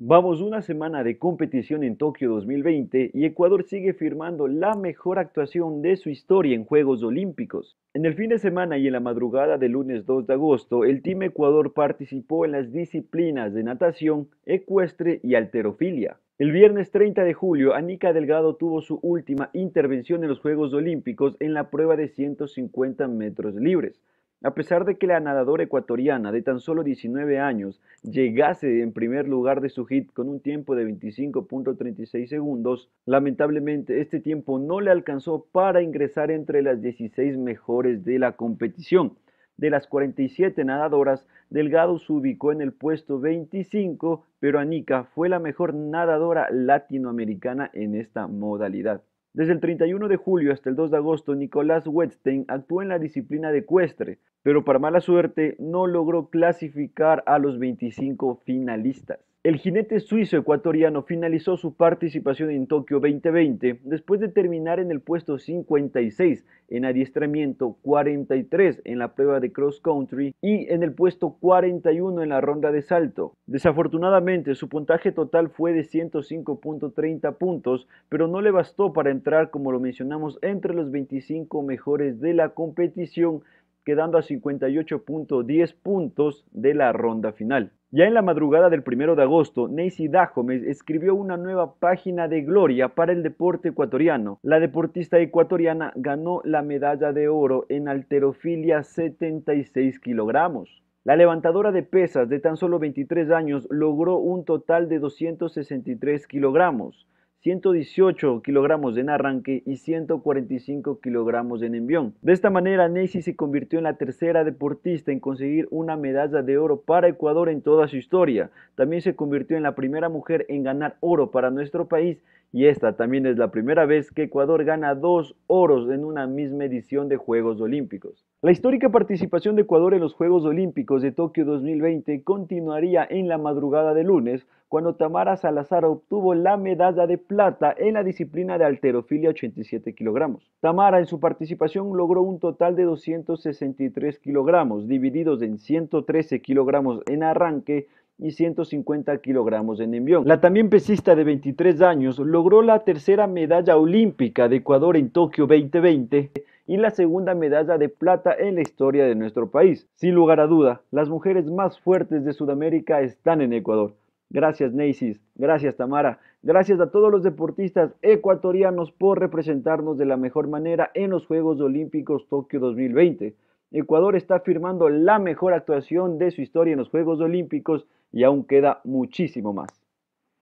Vamos una semana de competición en Tokio 2020 y Ecuador sigue firmando la mejor actuación de su historia en Juegos Olímpicos. En el fin de semana y en la madrugada del lunes 2 de agosto, el Team Ecuador participó en las disciplinas de natación, ecuestre y alterofilia. El viernes 30 de julio, Anika Delgado tuvo su última intervención en los Juegos Olímpicos en la prueba de 150 metros libres. A pesar de que la nadadora ecuatoriana de tan solo 19 años llegase en primer lugar de su hit con un tiempo de 25.36 segundos, lamentablemente este tiempo no le alcanzó para ingresar entre las 16 mejores de la competición. De las 47 nadadoras, Delgado se ubicó en el puesto 25, pero Anika fue la mejor nadadora latinoamericana en esta modalidad. Desde el 31 de julio hasta el 2 de agosto, Nicolás Wettstein actuó en la disciplina de ecuestre, pero para mala suerte no logró clasificar a los 25 finalistas. El jinete suizo ecuatoriano finalizó su participación en Tokio 2020 después de terminar en el puesto 56 en adiestramiento, 43 en la prueba de cross country y en el puesto 41 en la ronda de salto. Desafortunadamente su puntaje total fue de 105.30 puntos, pero no le bastó para entrar como lo mencionamos entre los 25 mejores de la competición quedando a 58.10 puntos de la ronda final. Ya en la madrugada del 1 de agosto, Nancy Dahomes escribió una nueva página de gloria para el deporte ecuatoriano. La deportista ecuatoriana ganó la medalla de oro en alterofilia 76 kilogramos. La levantadora de pesas de tan solo 23 años logró un total de 263 kilogramos. 118 kilogramos en arranque y 145 kilogramos en envión. De esta manera, Neysi se convirtió en la tercera deportista en conseguir una medalla de oro para Ecuador en toda su historia. También se convirtió en la primera mujer en ganar oro para nuestro país y esta también es la primera vez que Ecuador gana dos oros en una misma edición de Juegos Olímpicos. La histórica participación de Ecuador en los Juegos Olímpicos de Tokio 2020 continuaría en la madrugada de lunes, cuando Tamara Salazar obtuvo la medalla de plata en la disciplina de alterofilia 87 kilogramos. Tamara en su participación logró un total de 263 kilogramos, divididos en 113 kilogramos en arranque, y 150 kilogramos en envión. La también pesista de 23 años logró la tercera medalla olímpica de Ecuador en Tokio 2020 y la segunda medalla de plata en la historia de nuestro país. Sin lugar a duda, las mujeres más fuertes de Sudamérica están en Ecuador. Gracias Neisis, gracias Tamara, gracias a todos los deportistas ecuatorianos por representarnos de la mejor manera en los Juegos Olímpicos Tokio 2020. Ecuador está firmando la mejor actuación de su historia en los Juegos Olímpicos y aún queda muchísimo más.